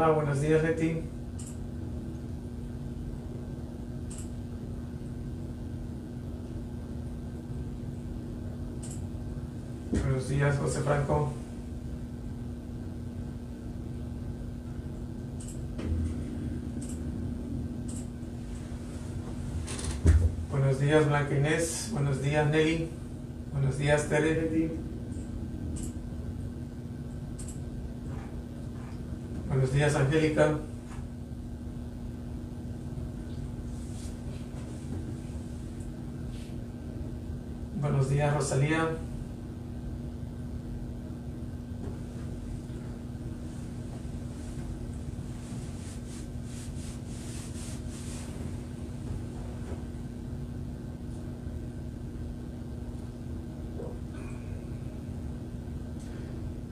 Hola, buenos días, Leti. Buenos días, José Franco. Buenos días, Blanca Inés. Buenos días, Nelly. Buenos días, Tere. días, Angélica. Buenos días, Rosalía.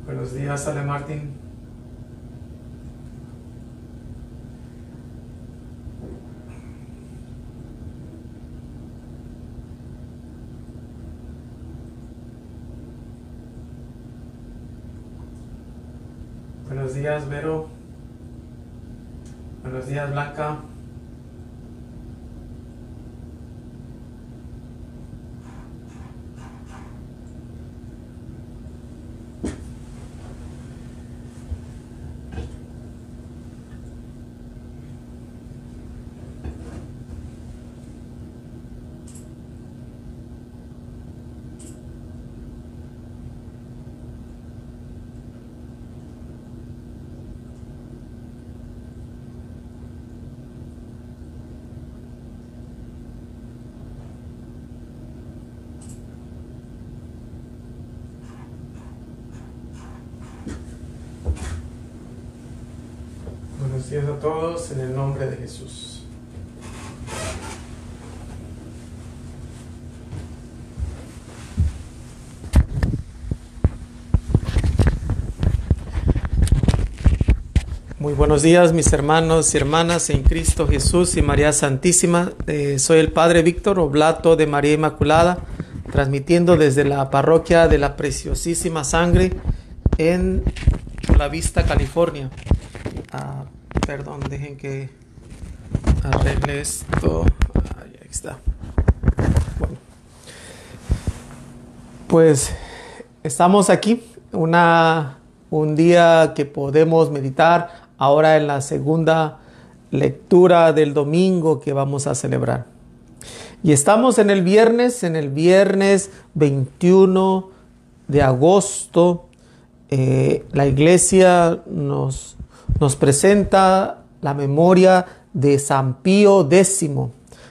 Buenos días, Ale Martín. Buenos días, Vero. Buenos días, Blanca. en el nombre de Jesús. Muy buenos días mis hermanos y hermanas en Cristo Jesús y María Santísima. Eh, soy el Padre Víctor Oblato de María Inmaculada, transmitiendo desde la parroquia de la Preciosísima Sangre en La Vista, California perdón, dejen que arregle esto. Ahí está. Bueno. Pues estamos aquí, una, un día que podemos meditar ahora en la segunda lectura del domingo que vamos a celebrar. Y estamos en el viernes, en el viernes 21 de agosto. Eh, la iglesia nos nos presenta la memoria de San Pío X.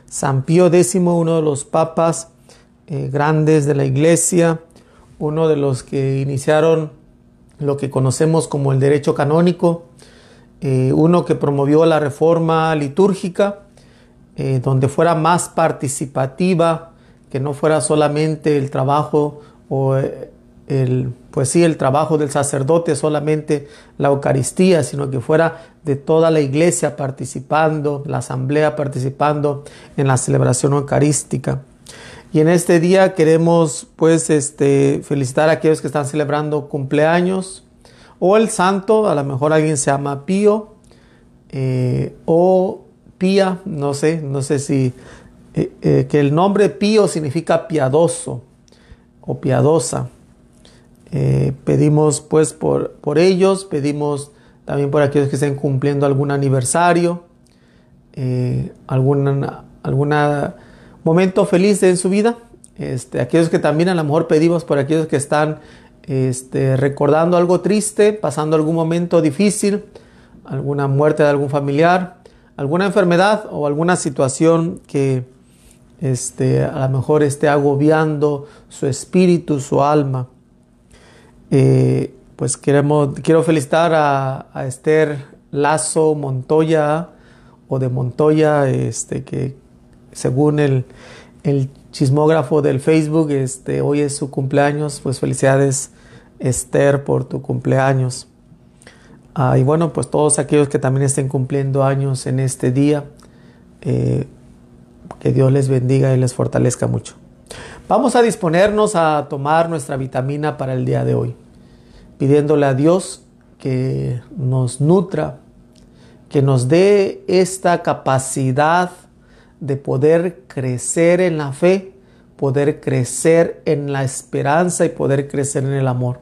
San Pío X, uno de los papas eh, grandes de la iglesia, uno de los que iniciaron lo que conocemos como el derecho canónico, eh, uno que promovió la reforma litúrgica, eh, donde fuera más participativa, que no fuera solamente el trabajo o el, pues sí, el trabajo del sacerdote, solamente la Eucaristía, sino que fuera de toda la iglesia participando, la asamblea participando en la celebración eucarística. Y en este día queremos pues este, felicitar a aquellos que están celebrando cumpleaños o el santo, a lo mejor alguien se llama Pío eh, o Pía, no sé, no sé si eh, eh, que el nombre Pío significa piadoso o piadosa. Eh, pedimos pues por, por ellos, pedimos también por aquellos que estén cumpliendo algún aniversario, eh, algún momento feliz en su vida. Este, aquellos que también a lo mejor pedimos por aquellos que están este, recordando algo triste, pasando algún momento difícil, alguna muerte de algún familiar, alguna enfermedad o alguna situación que este, a lo mejor esté agobiando su espíritu, su alma. Eh, pues queremos, quiero felicitar a, Esther Lazo Montoya o de Montoya, este, que según el, el chismógrafo del Facebook, este, hoy es su cumpleaños, pues felicidades Esther por tu cumpleaños. Ah, y bueno, pues todos aquellos que también estén cumpliendo años en este día, eh, que Dios les bendiga y les fortalezca mucho. Vamos a disponernos a tomar nuestra vitamina para el día de hoy, pidiéndole a Dios que nos nutra, que nos dé esta capacidad de poder crecer en la fe, poder crecer en la esperanza y poder crecer en el amor.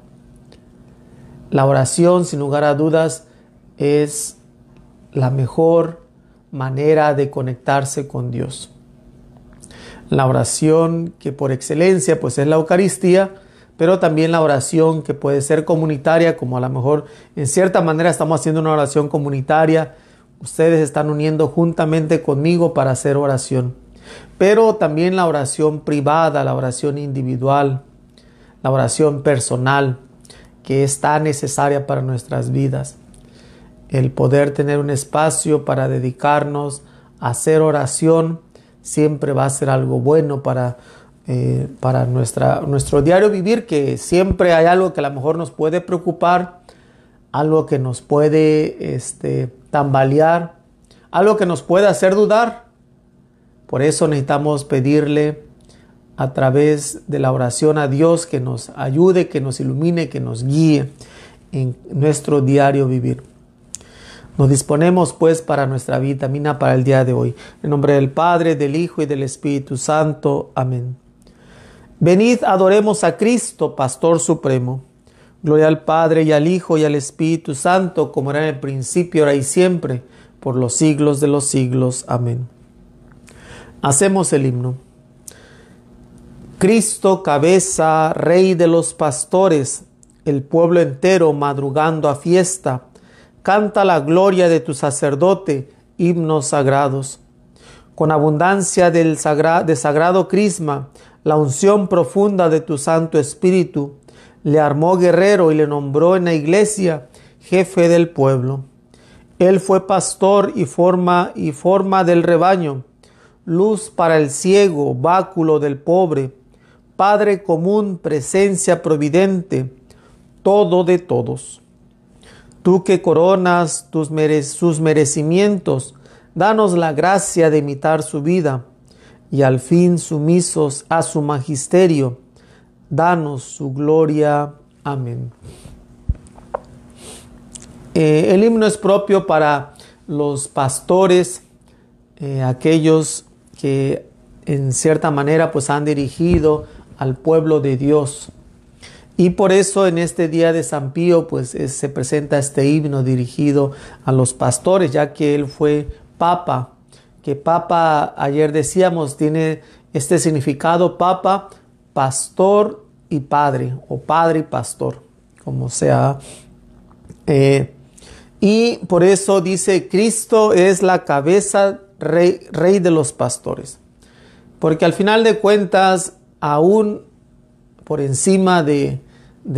La oración, sin lugar a dudas, es la mejor manera de conectarse con Dios la oración que por excelencia pues es la Eucaristía, pero también la oración que puede ser comunitaria, como a lo mejor en cierta manera estamos haciendo una oración comunitaria, ustedes están uniendo juntamente conmigo para hacer oración, pero también la oración privada, la oración individual, la oración personal, que es tan necesaria para nuestras vidas. El poder tener un espacio para dedicarnos a hacer oración, siempre va a ser algo bueno para, eh, para nuestra, nuestro diario vivir, que siempre hay algo que a lo mejor nos puede preocupar, algo que nos puede este, tambalear, algo que nos puede hacer dudar. Por eso necesitamos pedirle a través de la oración a Dios que nos ayude, que nos ilumine, que nos guíe en nuestro diario vivir. Nos disponemos pues para nuestra vitamina para el día de hoy. En nombre del Padre, del Hijo y del Espíritu Santo. Amén. Venid, adoremos a Cristo, Pastor Supremo. Gloria al Padre y al Hijo y al Espíritu Santo, como era en el principio, ahora y siempre, por los siglos de los siglos. Amén. Hacemos el himno. Cristo, cabeza, Rey de los pastores, el pueblo entero madrugando a fiesta canta la gloria de tu sacerdote, himnos sagrados. Con abundancia del de sagrado crisma, la unción profunda de tu Santo Espíritu, le armó guerrero y le nombró en la iglesia jefe del pueblo. Él fue pastor y forma y forma del rebaño, luz para el ciego, báculo del pobre, Padre común, presencia providente, todo de todos tú que coronas tus sus merecimientos, danos la gracia de imitar su vida y al fin sumisos a su magisterio, danos su gloria. Amén. Eh, el himno es propio para los pastores, eh, aquellos que en cierta manera pues han dirigido al pueblo de Dios. Y por eso en este día de San Pío, pues se presenta este himno dirigido a los pastores, ya que él fue papa, que papa, ayer decíamos, tiene este significado papa, pastor y padre, o padre y pastor, como sea. Eh, y por eso dice, Cristo es la cabeza, rey, rey de los pastores. Porque al final de cuentas, aún por encima de,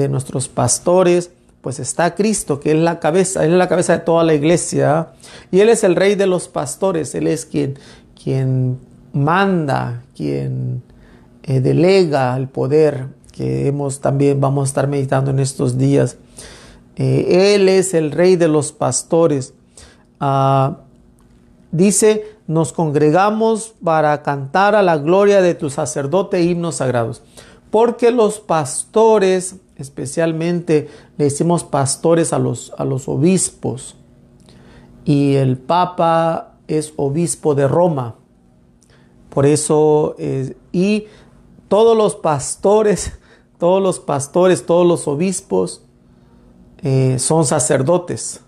nuestros pastores, pues está Cristo, que es la cabeza, Él es la cabeza de toda la iglesia. Y Él es el rey de los pastores, Él es quien, quien manda, quien eh, delega el poder, que hemos también, vamos a estar meditando en estos días. Eh, él es el rey de los pastores. Ah, dice, nos congregamos para cantar a la gloria de tu sacerdote himnos sagrados porque los pastores, especialmente le decimos pastores a los, a los obispos, y el Papa es obispo de Roma. Por eso, eh, y todos los pastores, todos los pastores, todos los obispos eh, son sacerdotes.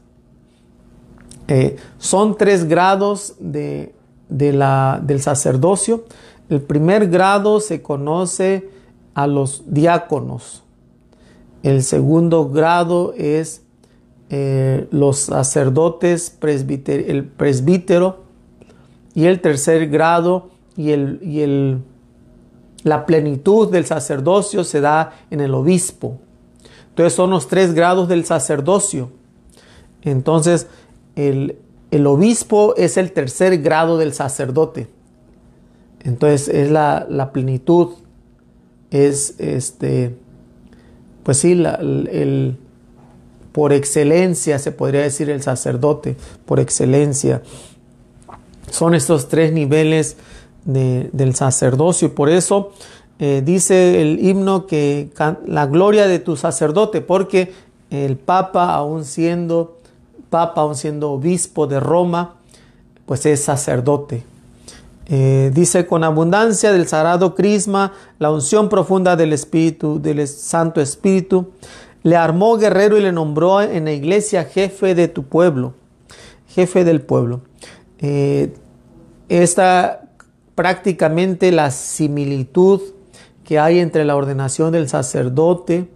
Eh, son tres grados de, del sacerdocio. El primer grado se conoce a los diáconos. El segundo grado es eh, los sacerdotes, el presbítero. Y el tercer grado y, el, y el, la plenitud del sacerdocio se da en el obispo. Entonces son los tres grados del sacerdocio. Entonces el, obispo es el tercer grado del sacerdote. Entonces es la, la plenitud es este, pues sí, por excelencia se podría decir el sacerdote, por excelencia. Son estos tres niveles del sacerdocio y por eso eh, dice el himno que la gloria de tu sacerdote, porque el Papa, aún siendo Papa, aún siendo obispo de Roma, pues es sacerdote, eh, dice con abundancia del sagrado crisma, la unción profunda del Espíritu, del Santo Espíritu, le armó guerrero y le nombró en la iglesia jefe de tu pueblo, jefe del pueblo. Eh, esta prácticamente la similitud que hay entre la ordenación del sacerdote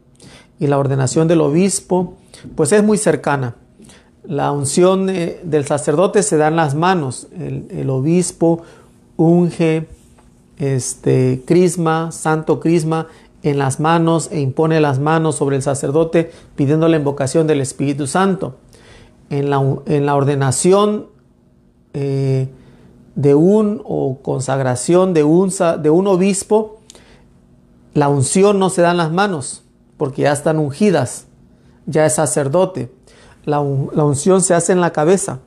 y la ordenación del obispo, pues es muy cercana. La unción eh, del sacerdote se da en las manos, el, el obispo unge este crisma, santo crisma en las manos e impone las manos sobre el sacerdote pidiendo la invocación del Espíritu Santo. En la, ordenación eh, de un o consagración de un, de un obispo, la unción no se da en las manos porque ya están ungidas, ya es sacerdote. La, la unción se hace en la cabeza.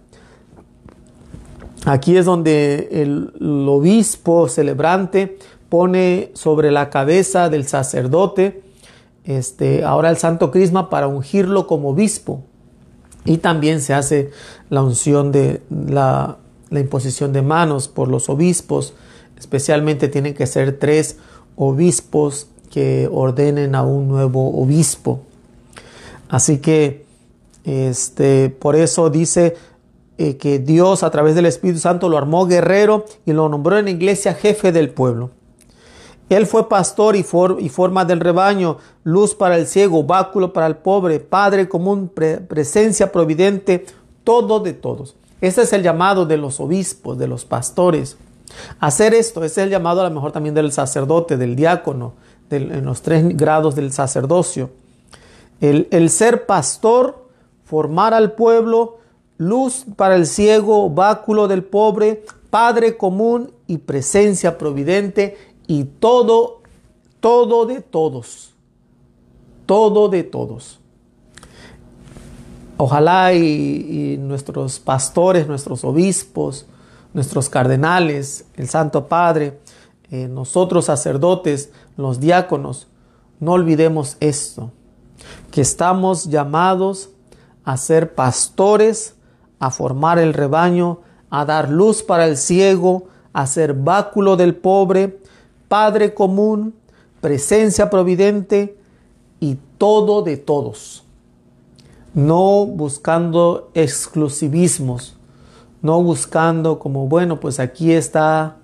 Aquí es donde el, obispo celebrante pone sobre la cabeza del sacerdote este, ahora el santo crisma para ungirlo como obispo. Y también se hace la unción de la, la imposición de manos por los obispos. Especialmente tienen que ser tres obispos que ordenen a un nuevo obispo. Así que, este, por eso dice eh, que Dios a través del Espíritu Santo lo armó guerrero y lo nombró en la iglesia jefe del pueblo. Él fue pastor y, y forma del rebaño, luz para el ciego, báculo para el pobre, padre común, presencia providente, todo de todos. Ese es el llamado de los obispos, de los pastores. Hacer esto, ese es el llamado a lo mejor también del sacerdote, del diácono, en los tres grados del sacerdocio. El, el ser pastor, formar al pueblo, luz para el ciego, báculo del pobre, Padre común y presencia providente y todo, todo de todos. Todo de todos. Ojalá y, nuestros pastores, nuestros obispos, nuestros cardenales, el Santo Padre, eh, nosotros sacerdotes, los diáconos, no olvidemos esto, que estamos llamados a ser pastores a formar el rebaño, a dar luz para el ciego, a ser báculo del pobre, Padre común, presencia providente y todo de todos. No buscando exclusivismos, no buscando como, bueno, pues aquí está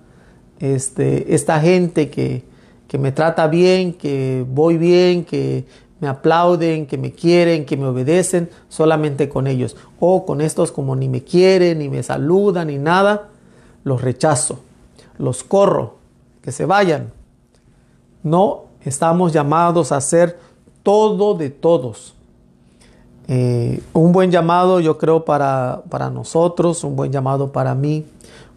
este, esta gente que, que me trata bien, que voy bien, que me aplauden, que me quieren, que me obedecen, solamente con ellos. O con estos como ni me quieren, ni me saludan, ni nada, los rechazo, los corro, que se vayan. No estamos llamados a ser todo de todos. Eh, un buen llamado yo creo para, para nosotros, un buen llamado para mí,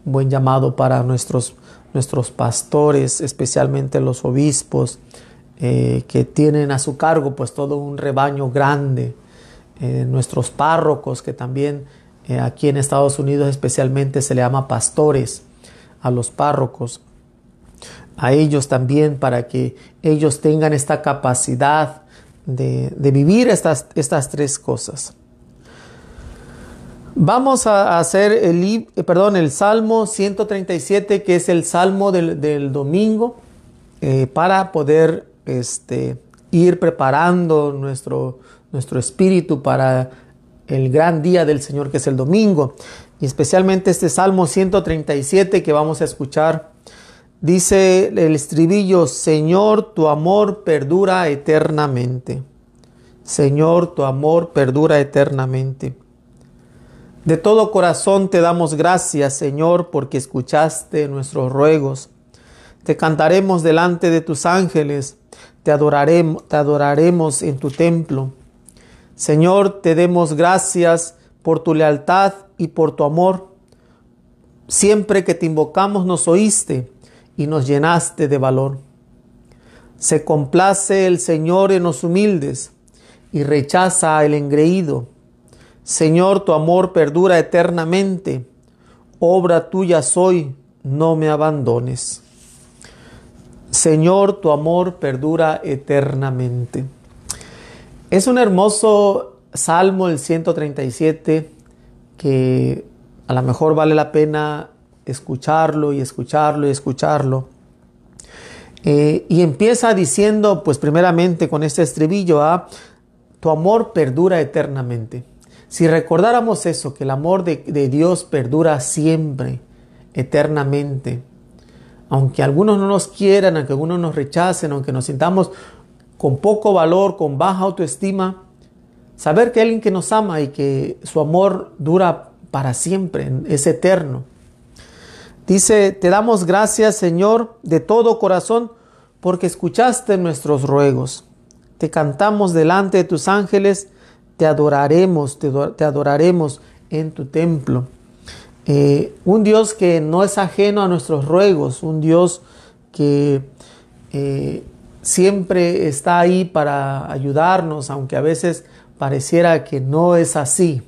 un buen llamado para nuestros, nuestros pastores, especialmente los obispos, eh, que tienen a su cargo pues todo un rebaño grande, eh, nuestros párrocos que también eh, aquí en Estados Unidos especialmente se le llama pastores a los párrocos, a ellos también para que ellos tengan esta capacidad de, vivir estas, estas tres cosas. Vamos a hacer el, perdón, el Salmo 137, que es el Salmo del, domingo, para poder este, ir preparando nuestro, nuestro espíritu para el gran día del Señor que es el domingo. Y especialmente este Salmo 137 que vamos a escuchar. Dice el estribillo, Señor, tu amor perdura eternamente. Señor, tu amor perdura eternamente. De todo corazón te damos gracias, Señor, porque escuchaste nuestros ruegos. Te cantaremos delante de tus ángeles te adoraremos, en tu templo. Señor, te demos gracias por tu lealtad y por tu amor. Siempre que te invocamos nos oíste y nos llenaste de valor. Se complace el Señor en los humildes y rechaza al engreído. Señor, tu amor perdura eternamente. Obra tuya soy, no me abandones. Señor, tu amor perdura eternamente. Es un hermoso salmo, el 137, que a lo mejor vale la pena escucharlo y escucharlo y escucharlo. Eh, y empieza diciendo, pues primeramente con este estribillo, a ¿ah? tu amor perdura eternamente. Si recordáramos eso, que el amor de Dios perdura siempre, eternamente, aunque algunos no nos quieran, aunque algunos nos rechacen, aunque nos sintamos con poco valor, con baja autoestima, saber que hay alguien que nos ama y que su amor dura para siempre, es eterno. Dice, te damos gracias Señor de todo corazón porque escuchaste nuestros ruegos. Te cantamos delante de tus ángeles, te adoraremos, te, adoraremos en tu templo. Eh, un Dios que no es ajeno a nuestros ruegos, un Dios que eh, siempre está ahí para ayudarnos, aunque a veces pareciera que no es así.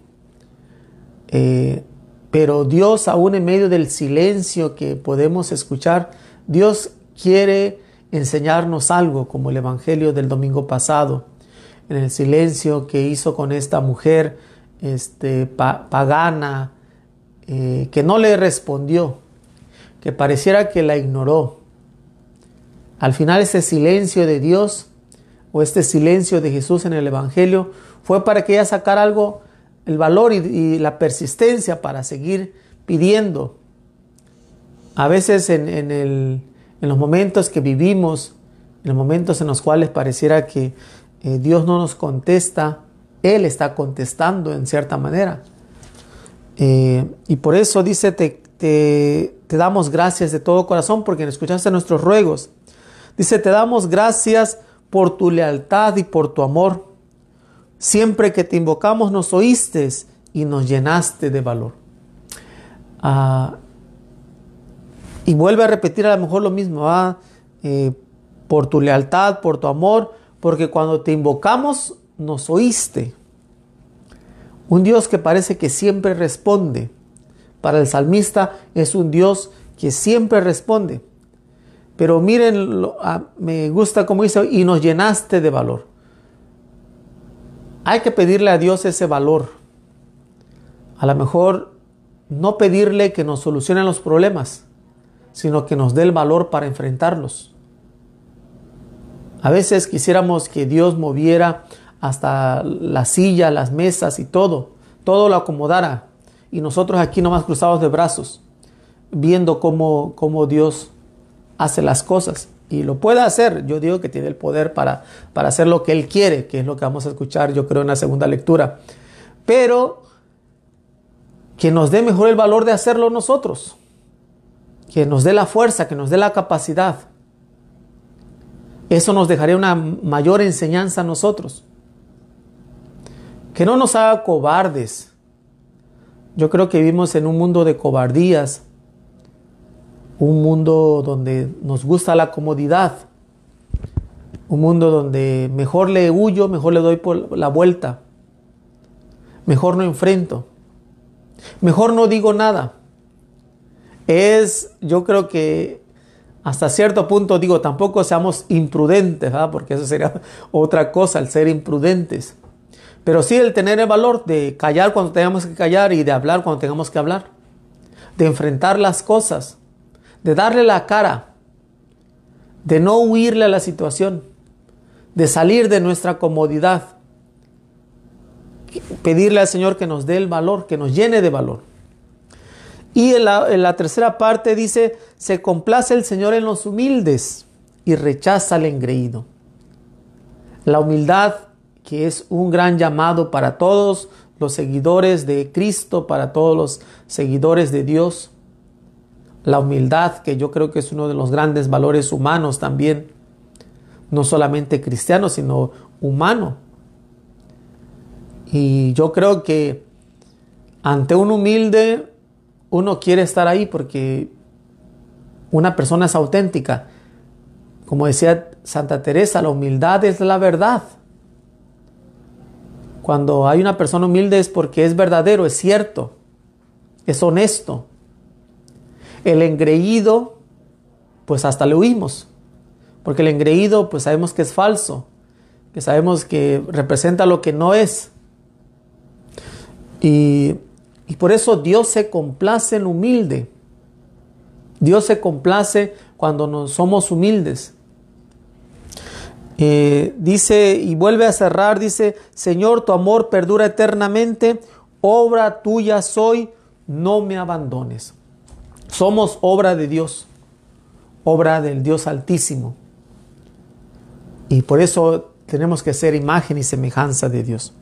Eh, pero Dios, aún en medio del silencio que podemos escuchar, Dios quiere enseñarnos algo, como el Evangelio del domingo pasado, en el silencio que hizo con esta mujer este, pagana, eh, que no le respondió, que pareciera que la ignoró. Al final ese silencio de Dios o este silencio de Jesús en el Evangelio fue para que ella sacara algo, el valor y, la persistencia para seguir pidiendo. A veces en, los momentos que vivimos, en los momentos en los cuales pareciera que eh, Dios no nos contesta, Él está contestando en cierta manera. Eh, y por eso dice, te, te, damos gracias de todo corazón porque escuchaste nuestros ruegos. Dice, te damos gracias por tu lealtad y por tu amor. Siempre que te invocamos nos oíste y nos llenaste de valor. Ah, y vuelve a repetir a lo mejor lo mismo, eh, por tu lealtad, por tu amor, porque cuando te invocamos nos oíste. Un Dios que parece que siempre responde. Para el salmista es un Dios que siempre responde. Pero miren, ah, me gusta como dice, y nos llenaste de valor. Hay que pedirle a Dios ese valor. A lo mejor no pedirle que nos solucione los problemas, sino que nos dé el valor para enfrentarlos. A veces quisiéramos que Dios moviera hasta la silla, las mesas y todo, todo lo acomodara. Y nosotros aquí nomás cruzados de brazos, viendo cómo, Dios hace las cosas. Y lo puede hacer, yo digo que tiene el poder para, para hacer lo que Él quiere, que es lo que vamos a escuchar yo creo en la segunda lectura. Pero que nos dé mejor el valor de hacerlo nosotros, que nos dé la fuerza, que nos dé la capacidad. Eso nos dejaría una mayor enseñanza a nosotros que no nos haga cobardes. Yo creo que vivimos en un mundo de cobardías, un mundo donde nos gusta la comodidad, un mundo donde mejor le huyo, mejor le doy por la vuelta, mejor no enfrento, mejor no digo nada. Es, yo creo que hasta cierto punto digo, tampoco seamos imprudentes, porque eso sería otra cosa, el ser imprudentes. Pero sí el tener el valor de callar cuando tengamos que callar y de hablar cuando tengamos que hablar. De enfrentar las cosas. De darle la cara. De no huirle a la situación. De salir de nuestra comodidad. Pedirle al Señor que nos dé el valor, que nos llene de valor. Y en la, tercera parte dice, se complace el Señor en los humildes y rechaza al engreído. La humildad que es un gran llamado para todos los seguidores de Cristo, para todos los seguidores de Dios. La humildad, que yo creo que es uno de los grandes valores humanos también, no solamente cristiano, sino humano. Y yo creo que ante un humilde uno quiere estar ahí porque una persona es auténtica. Como decía Santa Teresa, la humildad es la verdad. Cuando hay una persona humilde es porque es verdadero, es cierto, es honesto. El engreído, pues hasta le huimos, porque el engreído, pues sabemos que es falso, que sabemos que representa lo que no es. Y, y por eso Dios se complace en humilde. Dios se complace cuando nos somos humildes. Eh, dice y vuelve a cerrar, dice, Señor, tu amor perdura eternamente, obra tuya soy, no me abandones. Somos obra de Dios, obra del Dios altísimo. Y por eso tenemos que ser imagen y semejanza de Dios.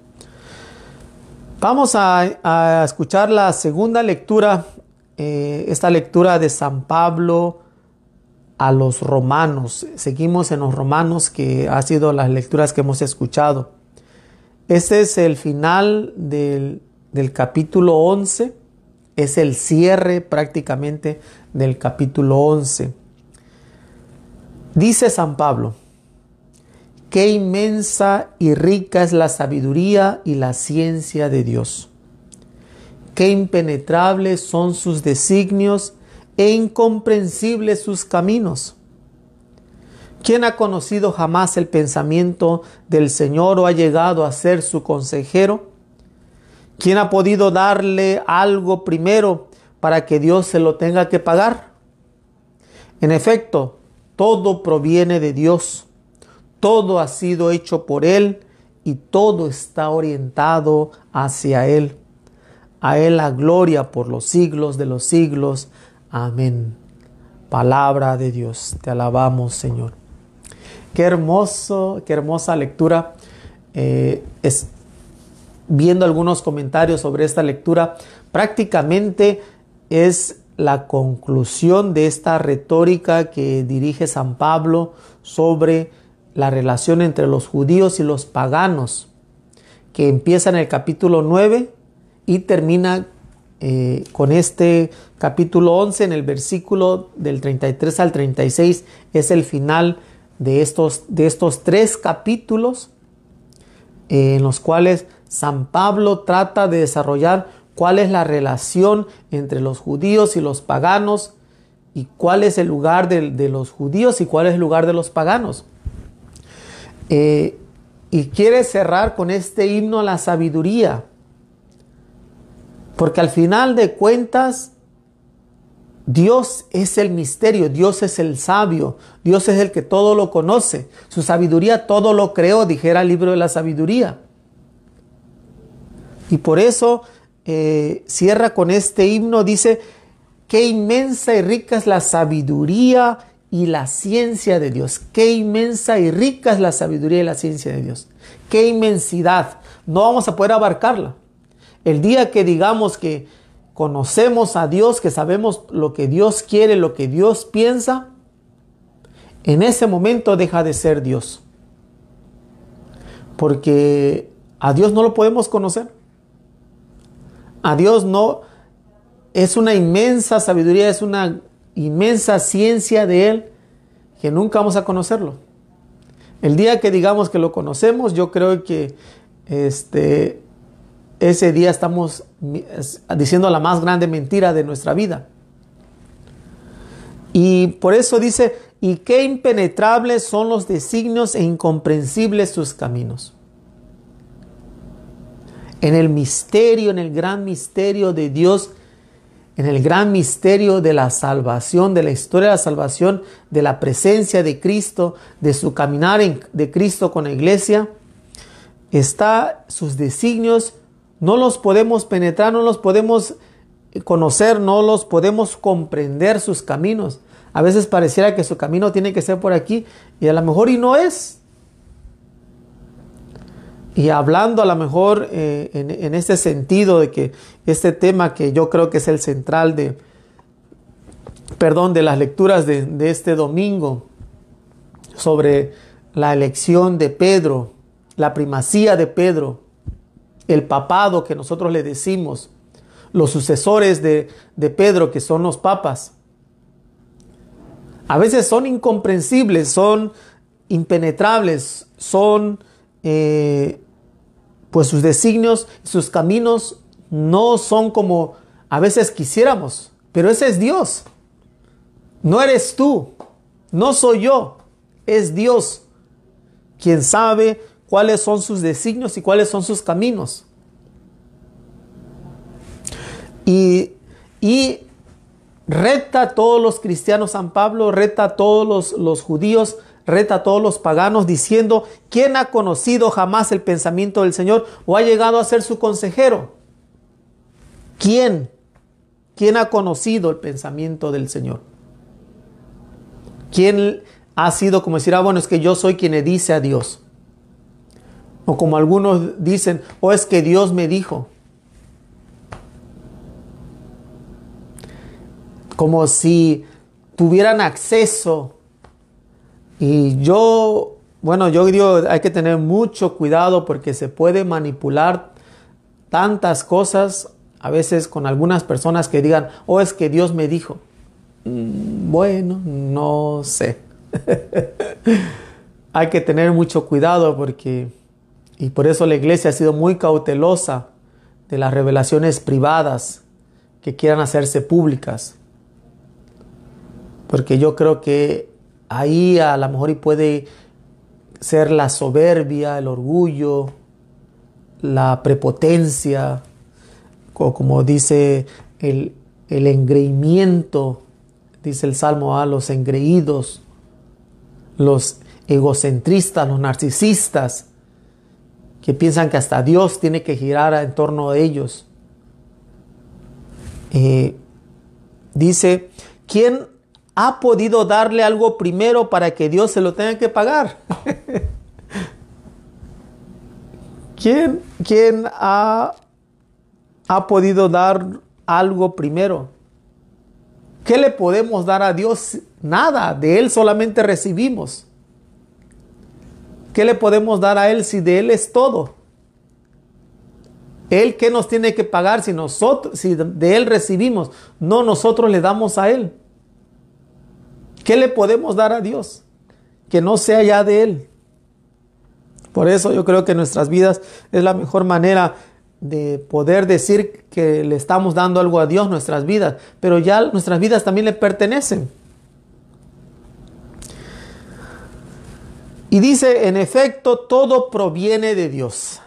Vamos a, escuchar la segunda lectura, eh, esta lectura de San Pablo a los romanos. Seguimos en los romanos que ha sido las lecturas que hemos escuchado. Este es el final del, del capítulo 11. Es el cierre prácticamente del capítulo 11. Dice San Pablo, qué inmensa y rica es la sabiduría y la ciencia de Dios. Qué impenetrables son sus designios e incomprensibles sus caminos. ¿Quién ha conocido jamás el pensamiento del Señor o ha llegado a ser su consejero? ¿Quién ha podido darle algo primero para que Dios se lo tenga que pagar? En efecto, todo proviene de Dios, todo ha sido hecho por Él y todo está orientado hacia Él. A Él la gloria por los siglos de los siglos. Amén. Palabra de Dios, te alabamos Señor. Qué hermoso, qué hermosa lectura. Eh, es, viendo algunos comentarios sobre esta lectura, prácticamente es la conclusión de esta retórica que dirige San Pablo sobre la relación entre los judíos y los paganos, que empieza en el capítulo 9 y termina eh, con este capítulo 11, en el versículo del 33 al 36, es el final de estos, de estos tres capítulos eh, en los cuales San Pablo trata de desarrollar cuál es la relación entre los judíos y los paganos y cuál es el lugar de, los judíos y cuál es el lugar de los paganos. Eh, y quiere cerrar con este himno a la sabiduría porque al final de cuentas, Dios es el misterio, Dios es el sabio, Dios es el que todo lo conoce. Su sabiduría todo lo creó, dijera el libro de la sabiduría. Y por eso eh, cierra con este himno, dice, qué inmensa y rica es la sabiduría y la ciencia de Dios. Qué inmensa y rica es la sabiduría y la ciencia de Dios. Qué inmensidad. No vamos a poder abarcarla. El día que digamos que conocemos a Dios, que sabemos lo que Dios quiere, lo que Dios piensa, en ese momento deja de ser Dios. Porque a Dios no lo podemos conocer. A Dios no. Es una inmensa sabiduría, es una inmensa ciencia de Él que nunca vamos a conocerlo. El día que digamos que lo conocemos, yo creo que este, ese día estamos diciendo la más grande mentira de nuestra vida. Y por eso dice, y qué impenetrables son los designios e incomprensibles sus caminos. En el misterio, en el gran misterio de Dios, en el gran misterio de la salvación, de la historia de la salvación, de la presencia de Cristo, de su caminar en, de Cristo con la iglesia, está sus designios no los podemos penetrar, no los podemos eh, conocer, no los podemos comprender sus caminos. A veces pareciera que su camino tiene que ser por aquí y a lo mejor y no es. Y hablando a lo mejor eh, en, este sentido de que este tema que yo creo que es el central de, perdón, de las lecturas de este domingo sobre la elección de Pedro, la primacía de Pedro el papado que nosotros le decimos, los sucesores de, de Pedro, que son los papas, a veces son incomprensibles, son impenetrables, son, eh, pues sus designios, sus caminos no son como a veces quisiéramos, pero ese es Dios. No eres tú, no soy yo, es Dios quien sabe cuáles son sus designios y cuáles son sus caminos. Y, y reta a todos los cristianos San Pablo, reta a todos los, judíos, reta a todos los paganos diciendo, ¿quién ha conocido jamás el pensamiento del Señor o ha llegado a ser su consejero? ¿Quién? ¿Quién ha conocido el pensamiento del Señor? ¿Quién ha sido como decir, ah, bueno, es que yo soy quien le dice a Dios? O como algunos dicen, o oh, es que Dios me dijo. Como si tuvieran acceso. Y yo, bueno, yo digo, hay que tener mucho cuidado porque se puede manipular tantas cosas a veces con algunas personas que digan, o oh, es que Dios me dijo. Mm, bueno, no sé. hay que tener mucho cuidado porque y por eso la iglesia ha sido muy cautelosa de las revelaciones privadas que quieran hacerse públicas. Porque yo creo que ahí a lo mejor puede ser la soberbia, el orgullo, la prepotencia, o como dice el, el engreimiento, dice el Salmo a los engreídos, los egocentristas, los narcisistas, que piensan que hasta Dios tiene que girar en torno a ellos. Eh, dice, ¿quién ha podido darle algo primero para que Dios se lo tenga que pagar? ¿Quién, ha, ha podido dar algo primero? ¿Qué le podemos dar a Dios? Nada, de Él solamente recibimos. ¿Qué le podemos dar a Él si de Él es todo? Él que nos tiene que pagar si nosotros, si de Él recibimos, no nosotros le damos a Él. ¿Qué le podemos dar a Dios? Que no sea ya de Él. Por eso yo creo que nuestras vidas es la mejor manera de poder decir que le estamos dando algo a Dios, nuestras vidas, pero ya nuestras vidas también le pertenecen. Y dice, en efecto, todo proviene de Dios.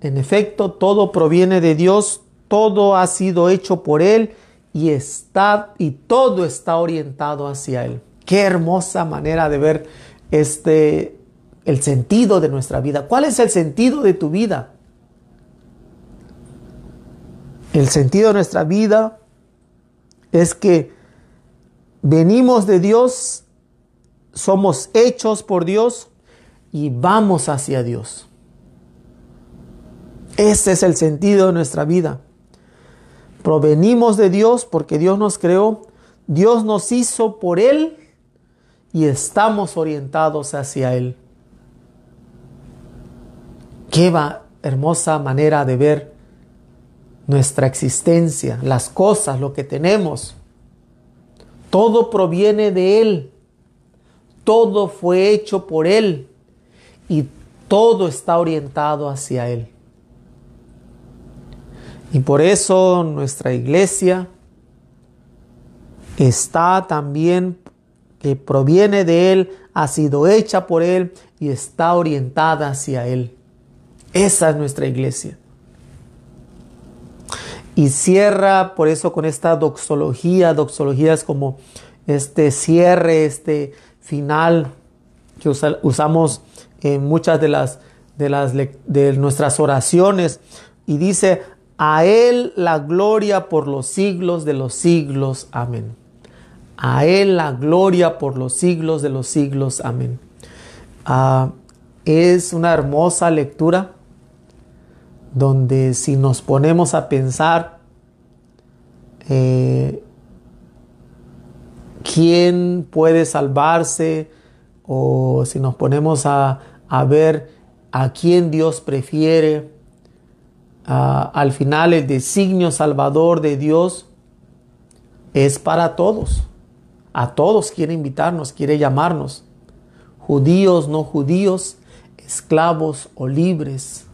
En efecto, todo proviene de Dios, todo ha sido hecho por Él y, está, y todo está orientado hacia Él. Qué hermosa manera de ver este, el sentido de nuestra vida. ¿Cuál es el sentido de tu vida? El sentido de nuestra vida es que venimos de Dios, somos hechos por Dios, y vamos hacia Dios. Ese es el sentido de nuestra vida. Provenimos de Dios porque Dios nos creó, Dios nos hizo por Él y estamos orientados hacia Él. Qué hermosa manera de ver nuestra existencia, las cosas, lo que tenemos. Todo proviene de Él. Todo fue hecho por Él y todo está orientado hacia Él. Y por eso nuestra iglesia está también, que proviene de Él, ha sido hecha por Él y está orientada hacia Él. Esa es nuestra iglesia. Y cierra por eso con esta doxología, doxología es como este cierre, este final que usamos muchas de las de las de nuestras oraciones y dice a él la gloria por los siglos de los siglos. Amén. A él la gloria por los siglos de los siglos. Amén. Ah, es una hermosa lectura donde si nos ponemos a pensar eh, quién puede salvarse o si nos ponemos a, a ver a quién Dios prefiere. al final el designio salvador de Dios es para todos. A todos quiere invitarnos, quiere llamarnos. Judíos, no judíos, esclavos o libres.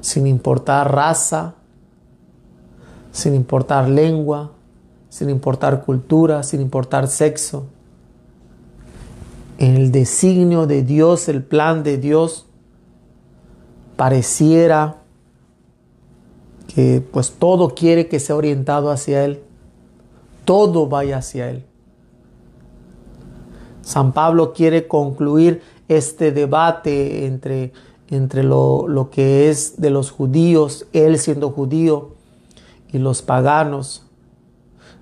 Sin importar raza, sin importar lengua, sin importar cultura, sin importar sexo. En el designio de Dios, el plan de Dios, pareciera que pues todo quiere que sea orientado hacia Él, todo vaya hacia Él. San Pablo quiere concluir este debate entre, entre lo, lo que es de los judíos, él siendo judío, y los paganos,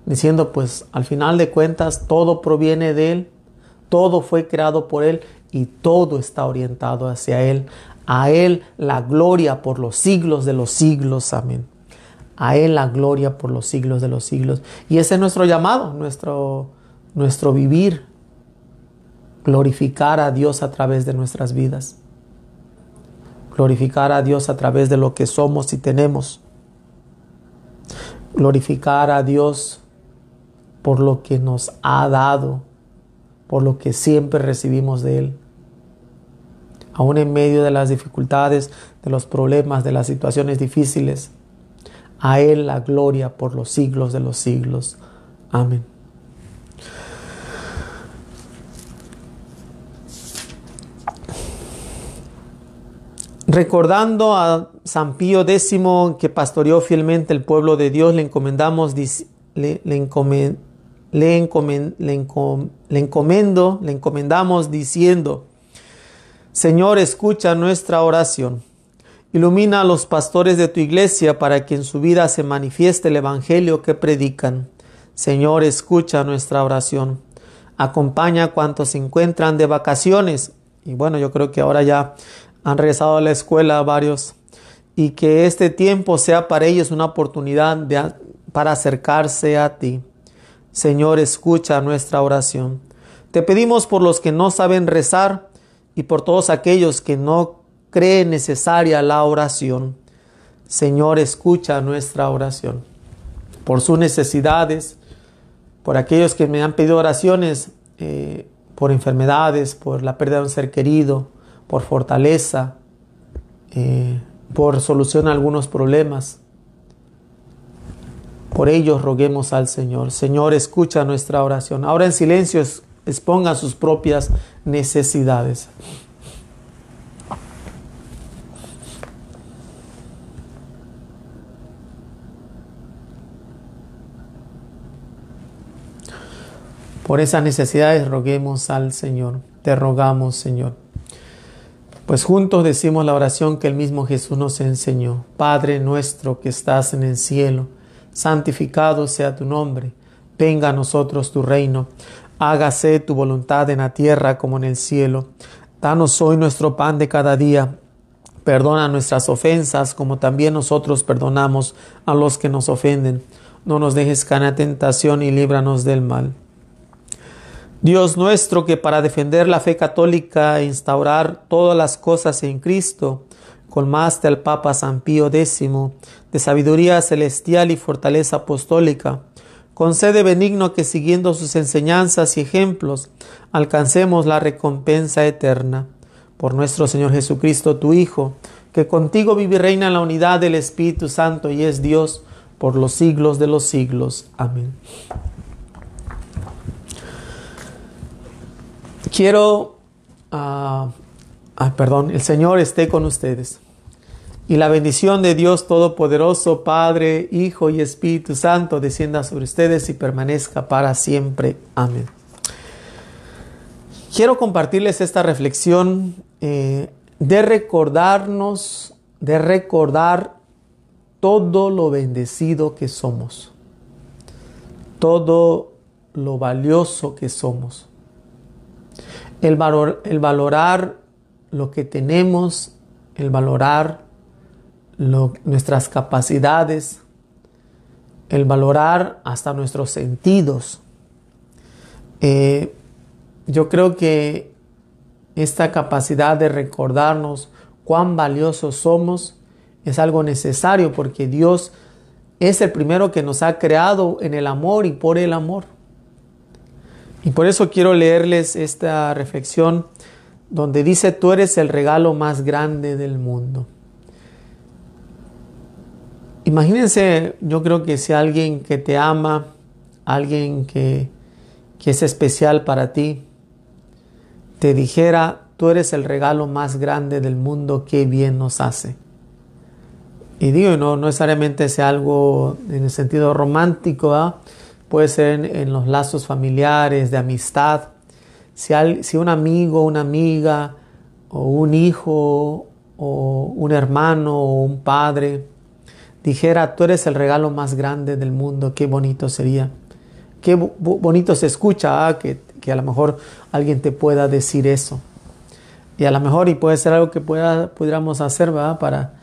diciendo pues al final de cuentas todo proviene de Él todo fue creado por Él y todo está orientado hacia Él. A Él la gloria por los siglos de los siglos. Amén. A Él la gloria por los siglos de los siglos. Y ese es nuestro llamado, nuestro, nuestro vivir. Glorificar a Dios a través de nuestras vidas. Glorificar a Dios a través de lo que somos y tenemos. Glorificar a Dios por lo que nos ha dado por lo que siempre recibimos de Él. Aún en medio de las dificultades, de los problemas, de las situaciones difíciles, a Él la gloria por los siglos de los siglos. Amén. Recordando a San Pío X que pastoreó fielmente el pueblo de Dios, le encomendamos, le, le encomendamos le, encomen, le, le encomendamos diciendo, Señor, escucha nuestra oración. Ilumina a los pastores de tu iglesia para que en su vida se manifieste el Evangelio que predican. Señor, escucha nuestra oración. Acompaña a cuantos se encuentran de vacaciones. Y bueno, yo creo que ahora ya han regresado a la escuela varios. Y que este tiempo sea para ellos una oportunidad para acercarse a ti. Señor, escucha nuestra oración. Te pedimos por los que no saben rezar y por todos aquellos que no creen necesaria la oración. Señor, escucha nuestra oración. Por sus necesidades, por aquellos que me han pedido oraciones, eh, por enfermedades, por la pérdida de un ser querido, por fortaleza, eh, por solución a algunos problemas. Por ellos roguemos al Señor. Señor, escucha nuestra oración. Ahora en silencio exponga sus propias necesidades. Por esas necesidades roguemos al Señor. Te rogamos, Señor. Pues juntos decimos la oración que el mismo Jesús nos enseñó. Padre nuestro que estás en el cielo santificado sea tu nombre, venga a nosotros tu reino, hágase tu voluntad en la tierra como en el cielo. Danos hoy nuestro pan de cada día, perdona nuestras ofensas como también nosotros perdonamos a los que nos ofenden. No nos dejes caer en tentación y líbranos del mal. Dios nuestro, que para defender la fe católica e instaurar todas las cosas en Cristo, colmaste al Papa San Pío X de sabiduría celestial y fortaleza apostólica. Concede benigno que siguiendo sus enseñanzas y ejemplos alcancemos la recompensa eterna. Por nuestro Señor Jesucristo, tu Hijo, que contigo vive y reina en la unidad del Espíritu Santo y es Dios por los siglos de los siglos. Amén. Quiero... Ah, ah, perdón, el Señor esté con ustedes. Y la bendición de Dios Todopoderoso, Padre, Hijo y Espíritu Santo, descienda sobre ustedes y permanezca para siempre. Amén. Quiero compartirles esta reflexión eh, de recordarnos, de recordar todo lo bendecido que somos, todo lo valioso que somos, el, valor, el valorar lo que tenemos, el valorar nuestras capacidades, el valorar hasta nuestros sentidos. Eh, yo creo que esta capacidad de recordarnos cuán valiosos somos es algo necesario porque Dios es el primero que nos ha creado en el amor y por el amor. Y por eso quiero leerles esta reflexión donde dice, tú eres el regalo más grande del mundo. Imagínense, yo creo que si alguien que te ama, alguien que, es especial para ti, te dijera, tú eres el regalo más grande del mundo, qué bien nos hace. Y digo, no, no necesariamente sea algo en el sentido romántico, ¿ah? puede ser en, los lazos familiares, de amistad. Si, si un amigo, una amiga, o un hijo, o un hermano, o un padre, dijera, tú eres el regalo más grande del mundo, qué bonito sería. Qué bonito se escucha ah, que, a lo mejor alguien te pueda decir eso. Y a lo mejor, y puede ser algo que pueda, pudiéramos hacer, Para,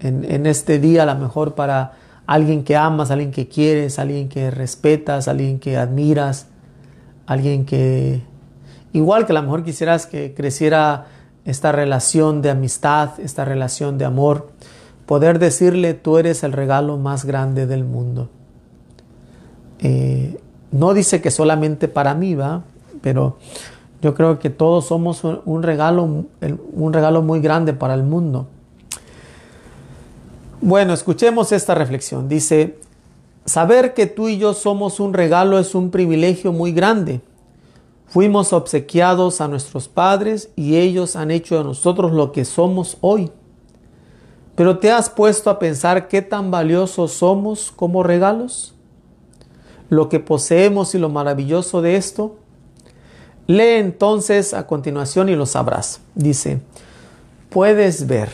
en, en este día, a lo mejor para alguien que amas, alguien que quieres, alguien que respetas, alguien que admiras, alguien que... Igual que a lo mejor quisieras que creciera esta relación de amistad, esta relación de amor poder decirle, tú eres el regalo más grande del mundo. Eh, no dice que solamente para mí va, pero yo creo que todos somos un regalo, un regalo muy grande para el mundo. Bueno, escuchemos esta reflexión. Dice, saber que tú y yo somos un regalo es un privilegio muy grande. Fuimos obsequiados a nuestros padres y ellos han hecho de nosotros lo que somos hoy. Pero ¿te has puesto a pensar qué tan valiosos somos como regalos? Lo que poseemos y lo maravilloso de esto. Lee entonces a continuación y lo sabrás. Dice, puedes ver.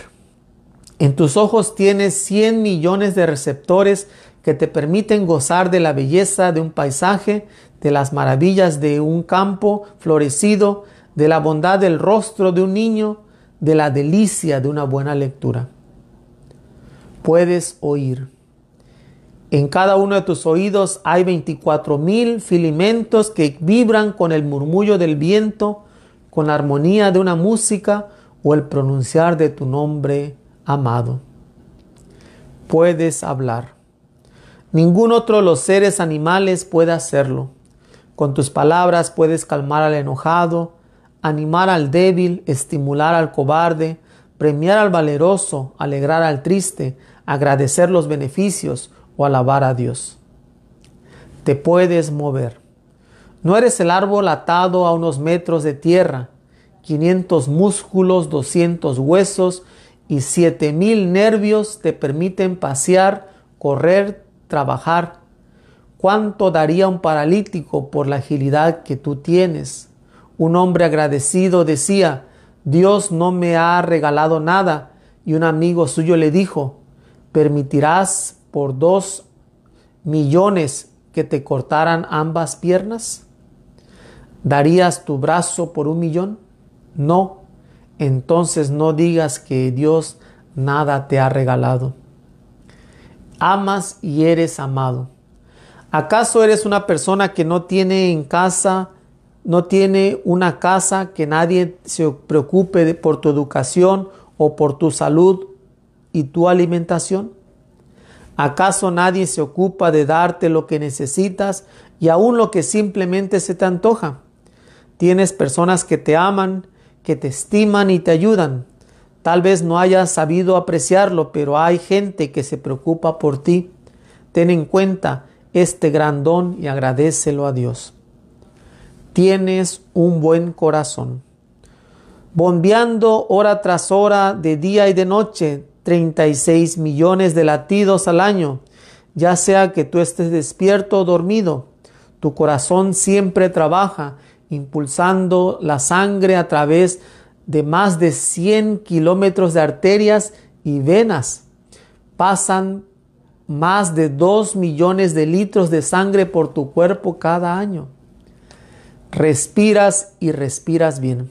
En tus ojos tienes 100 millones de receptores que te permiten gozar de la belleza de un paisaje, de las maravillas de un campo florecido, de la bondad del rostro de un niño, de la delicia de una buena lectura puedes oír. En cada uno de tus oídos hay veinticuatro mil filimentos que vibran con el murmullo del viento, con la armonía de una música o el pronunciar de tu nombre amado. Puedes hablar. Ningún otro de los seres animales puede hacerlo. Con tus palabras puedes calmar al enojado, animar al débil, estimular al cobarde, premiar al valeroso, alegrar al triste, agradecer los beneficios o alabar a Dios. Te puedes mover. No eres el árbol atado a unos metros de tierra, 500 músculos, 200 huesos y 7000 nervios te permiten pasear, correr, trabajar. ¿Cuánto daría un paralítico por la agilidad que tú tienes? Un hombre agradecido decía, Dios no me ha regalado nada, y un amigo suyo le dijo, ¿Permitirás por dos millones que te cortaran ambas piernas? ¿Darías tu brazo por un millón? No. Entonces no digas que Dios nada te ha regalado. Amas y eres amado. ¿Acaso eres una persona que no tiene en casa, no tiene una casa, que nadie se preocupe por tu educación o por tu salud y tu alimentación? ¿Acaso nadie se ocupa de darte lo que necesitas y aún lo que simplemente se te antoja? Tienes personas que te aman, que te estiman y te ayudan. Tal vez no hayas sabido apreciarlo, pero hay gente que se preocupa por ti. Ten en cuenta este gran don y agradecelo a Dios. Tienes un buen corazón. Bombeando hora tras hora, de día y de noche, 36 millones de latidos al año, ya sea que tú estés despierto o dormido. Tu corazón siempre trabaja, impulsando la sangre a través de más de 100 kilómetros de arterias y venas. Pasan más de 2 millones de litros de sangre por tu cuerpo cada año. Respiras y respiras bien.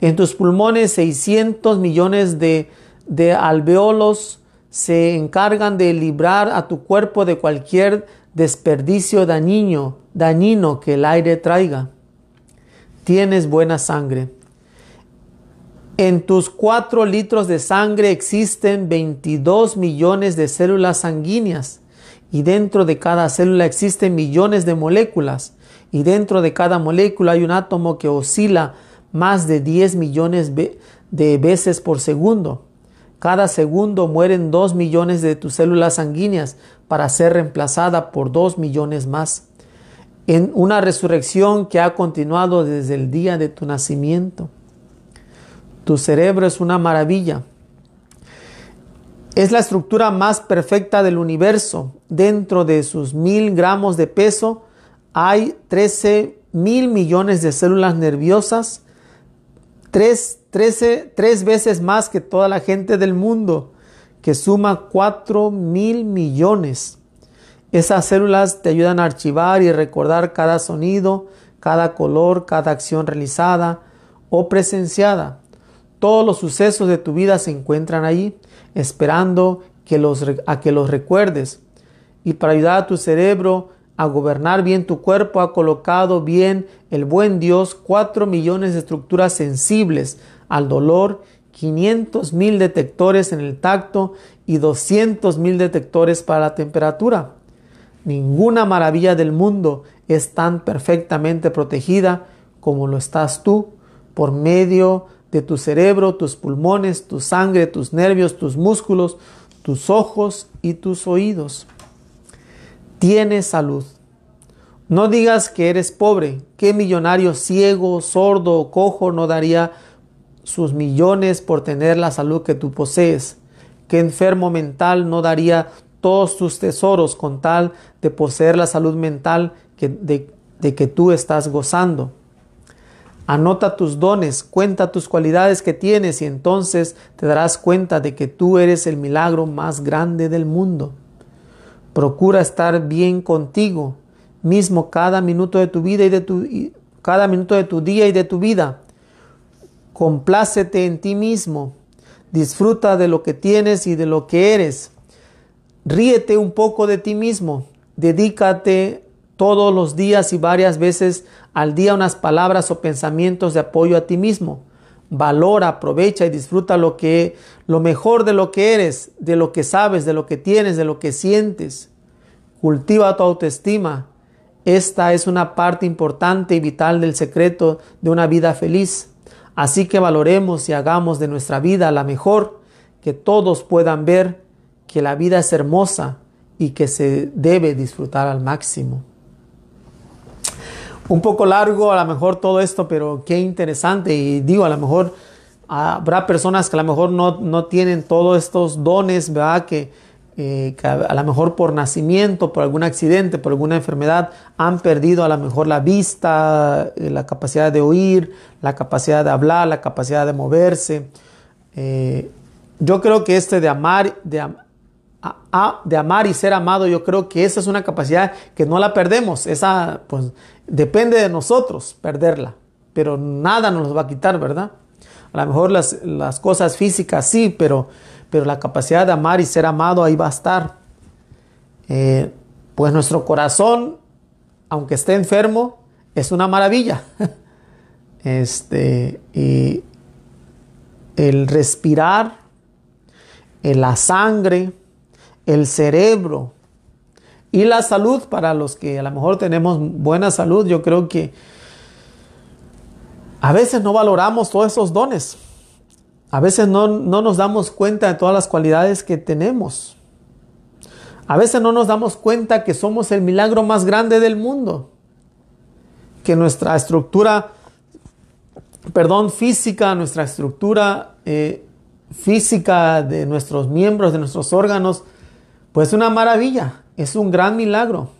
En tus pulmones 600 millones de de alveolos se encargan de librar a tu cuerpo de cualquier desperdicio dañino, que el aire traiga. Tienes buena sangre. En tus 4 litros de sangre existen 22 millones de células sanguíneas y dentro de cada célula existen millones de moléculas y dentro de cada molécula hay un átomo que oscila más de 10 millones de veces por segundo. Cada segundo mueren 2 millones de tus células sanguíneas para ser reemplazada por 2 millones más. En una resurrección que ha continuado desde el día de tu nacimiento. Tu cerebro es una maravilla. Es la estructura más perfecta del universo. Dentro de sus mil gramos de peso hay 13 mil millones de células nerviosas, 3 13, tres veces más que toda la gente del mundo, que suma 4 mil millones. Esas células te ayudan a archivar y recordar cada sonido, cada color, cada acción realizada o presenciada. Todos los sucesos de tu vida se encuentran allí, esperando que los, a que los recuerdes. Y para ayudar a tu cerebro a gobernar bien tu cuerpo, ha colocado bien el buen Dios cuatro millones de estructuras sensibles al dolor, 500 mil detectores en el tacto y 200 mil detectores para la temperatura. Ninguna maravilla del mundo es tan perfectamente protegida como lo estás tú por medio de tu cerebro, tus pulmones, tu sangre, tus nervios, tus músculos, tus ojos y tus oídos. Tienes salud. No digas que eres pobre, que millonario ciego, sordo o cojo no daría sus millones por tener la salud que tú posees? ¿Qué enfermo mental no daría todos sus tesoros con tal de poseer la salud mental que, de, que tú estás gozando? Anota tus dones, cuenta tus cualidades que tienes y entonces te darás cuenta de que tú eres el milagro más grande del mundo. Procura estar bien contigo mismo cada minuto de tu vida y de tu cada minuto de tu día y de tu vida. Complácete en ti mismo. Disfruta de lo que tienes y de lo que eres. Ríete un poco de ti mismo. Dedícate todos los días y varias veces al día unas palabras o pensamientos de apoyo a ti mismo. Valora, aprovecha y disfruta lo que lo mejor de lo que eres, de lo que sabes, de lo que tienes, de lo que sientes. Cultiva tu autoestima. Esta es una parte importante y vital del secreto de una vida feliz. Así que valoremos y hagamos de nuestra vida la mejor, que todos puedan ver que la vida es hermosa y que se debe disfrutar al máximo. Un poco largo a lo mejor todo esto, pero qué interesante. Y digo, a lo mejor habrá personas que a lo mejor no, no tienen todos estos dones, ¿verdad? Que, eh, a lo mejor por nacimiento, por algún accidente, por alguna enfermedad, han perdido a lo mejor la vista, eh, la capacidad de oír, la capacidad de hablar, la capacidad de moverse. Eh, yo creo que este de amar, de, de, amar y ser amado, yo creo que esa es una capacidad que no la perdemos. Esa, pues, depende de nosotros perderla, pero nada nos va a quitar, ¿verdad? A lo mejor las, las cosas físicas sí, pero pero la capacidad de amar y ser amado ahí va a estar. Eh, pues nuestro corazón, aunque esté enfermo, es una maravilla. Este, y el respirar, eh, la sangre, el cerebro y la salud para los que a lo mejor tenemos buena salud. Yo creo que a veces no valoramos todos esos dones. A veces no, nos damos cuenta de todas las cualidades que tenemos. A veces no nos damos cuenta que somos el milagro más grande del mundo. Que nuestra estructura, perdón, física, nuestra estructura eh, física de nuestros miembros, de nuestros órganos, pues es una maravilla, es un gran milagro.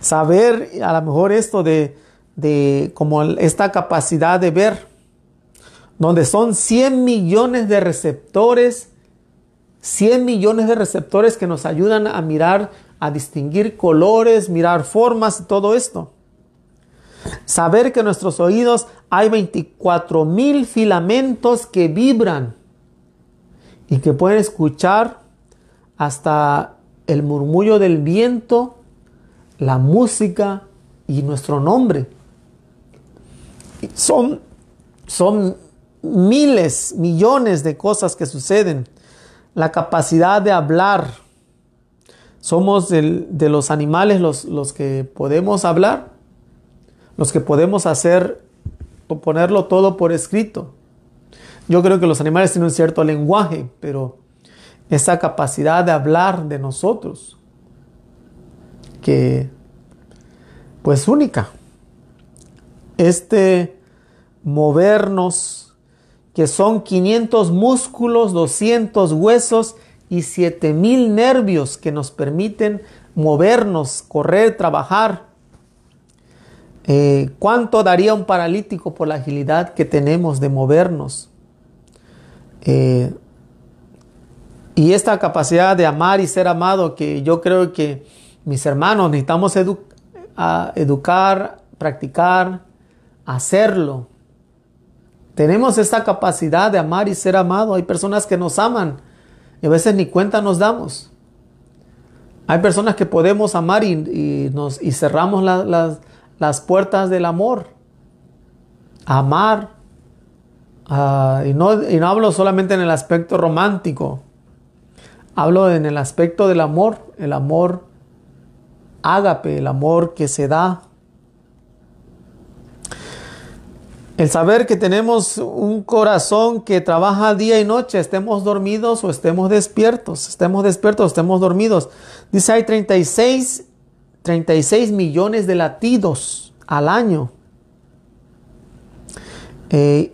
Saber a lo mejor esto de, de como esta capacidad de ver donde son 100 millones de receptores, 100 millones de receptores que nos ayudan a mirar, a distinguir colores, mirar formas y todo esto. Saber que en nuestros oídos hay 24 mil filamentos que vibran y que pueden escuchar hasta el murmullo del viento, la música y nuestro nombre. Son, son miles, millones de cosas que suceden. La capacidad de hablar. Somos de los animales los, los que podemos hablar, los que podemos hacer o ponerlo todo por escrito. Yo creo que los animales tienen un cierto lenguaje, pero esa capacidad de hablar de nosotros, que pues única. Este movernos que son 500 músculos, 200 huesos y 7000 nervios que nos permiten movernos, correr, trabajar. Eh, ¿Cuánto daría un paralítico por la agilidad que tenemos de movernos? Eh, y esta capacidad de amar y ser amado que yo creo que mis hermanos necesitamos educar, practicar, hacerlo tenemos esta capacidad de amar y ser amado. Hay personas que nos aman y a veces ni cuenta nos damos. Hay personas que podemos amar y, nos, y cerramos las, puertas del amor. Amar. Ah, y, no, y no hablo solamente en el aspecto romántico. Hablo en el aspecto del amor. El amor ágape, el amor que se da El saber que tenemos un corazón que trabaja día y noche, estemos dormidos o estemos despiertos, estemos despiertos o estemos dormidos. Dice, hay 36, millones de latidos al año. Eh,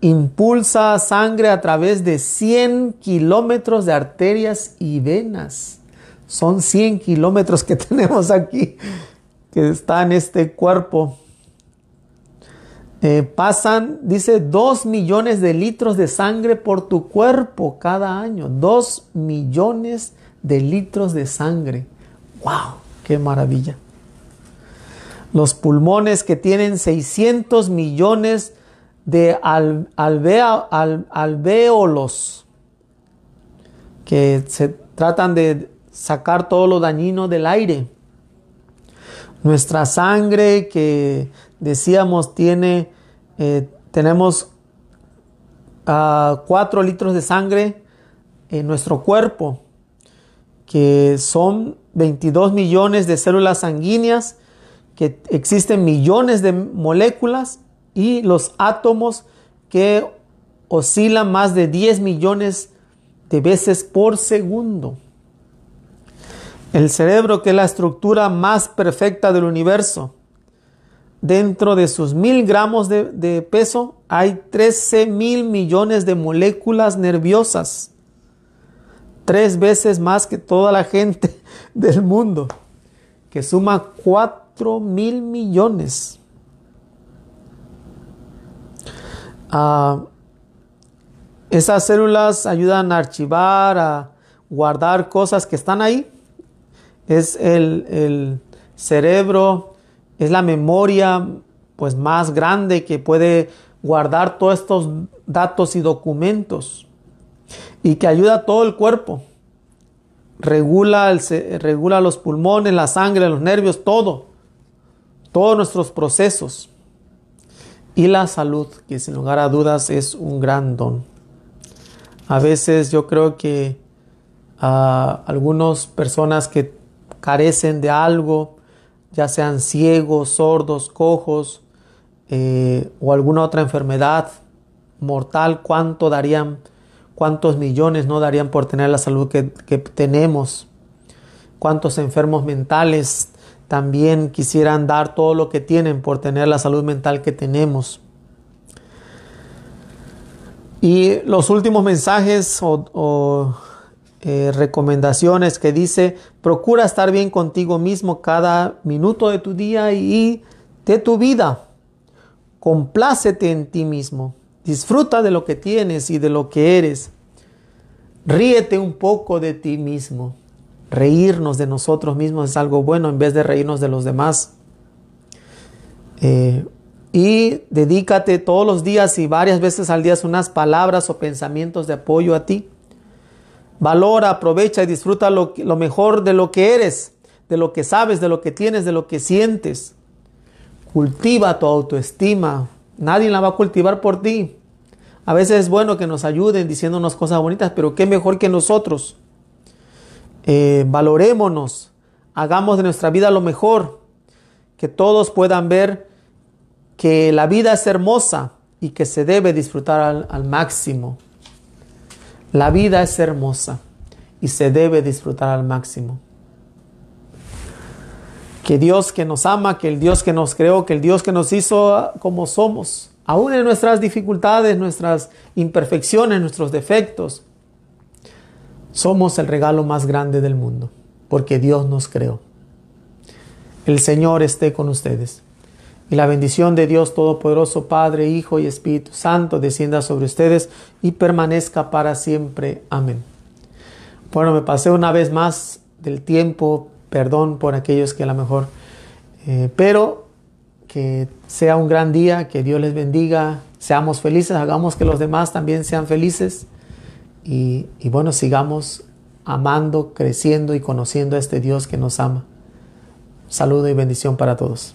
impulsa sangre a través de 100 kilómetros de arterias y venas. Son 100 kilómetros que tenemos aquí, que está en este cuerpo. Eh, pasan, dice, dos millones de litros de sangre por tu cuerpo cada año. Dos millones de litros de sangre. ¡Wow! ¡Qué maravilla! Los pulmones que tienen 600 millones de alvéolos que se tratan de sacar todo lo dañino del aire. Nuestra sangre que decíamos, tiene, eh, tenemos 4 ah, litros de sangre en nuestro cuerpo, que son 22 millones de células sanguíneas, que existen millones de moléculas y los átomos que oscilan más de 10 millones de veces por segundo. El cerebro que es la estructura más perfecta del universo dentro de sus mil gramos de, peso hay 13 mil millones de moléculas nerviosas. Tres veces más que toda la gente del mundo, que suma 4 mil millones. Ah, esas células ayudan a archivar, a guardar cosas que están ahí. Es el, el cerebro es la memoria pues más grande que puede guardar todos estos datos y documentos y que ayuda a todo el cuerpo. Regula, regula los pulmones, la sangre, los nervios, todo. Todos nuestros procesos. Y la salud, que sin lugar a dudas es un gran don. A veces yo creo que ah, algunas personas que carecen de algo, ya sean ciegos, sordos, cojos eh, o alguna otra enfermedad mortal, cuánto darían, cuántos millones no darían por tener la salud que, tenemos, cuántos enfermos mentales también quisieran dar todo lo que tienen por tener la salud mental que tenemos. Y los últimos mensajes o eh, recomendaciones que dice, procura estar bien contigo mismo cada minuto de tu día y de tu vida. Complácete en ti mismo. Disfruta de lo que tienes y de lo que eres. Ríete un poco de ti mismo. Reírnos de nosotros mismos es algo bueno en vez de reírnos de los demás. Eh, y dedícate todos los días y varias veces al día unas palabras o pensamientos de apoyo a ti. Valora, aprovecha y disfruta lo, mejor de lo que eres, de lo que sabes, de lo que tienes, de lo que sientes. Cultiva tu autoestima. Nadie la va a cultivar por ti. A veces es bueno que nos ayuden diciéndonos cosas bonitas, pero qué mejor que nosotros. Eh, valorémonos, hagamos de nuestra vida lo mejor, que todos puedan ver que la vida es hermosa y que se debe disfrutar al máximo. La vida es hermosa y se debe disfrutar al máximo. Que Dios que nos ama, que el Dios que nos creó, que el Dios que nos hizo como somos, aún en nuestras dificultades, nuestras imperfecciones, nuestros defectos, somos el regalo más grande del mundo, porque Dios nos creó. El Señor esté con ustedes. Y la bendición de Dios Todopoderoso, Padre, Hijo y Espíritu Santo, descienda sobre ustedes y permanezca para siempre. Amén. Bueno, me pasé una vez más del tiempo, perdón por aquellos que a lo mejor, eh, pero que sea un gran día, que Dios les bendiga, seamos felices, hagamos que los demás también sean felices y, y bueno, sigamos amando, creciendo y conociendo a este Dios que nos ama. Saludo y bendición para todos.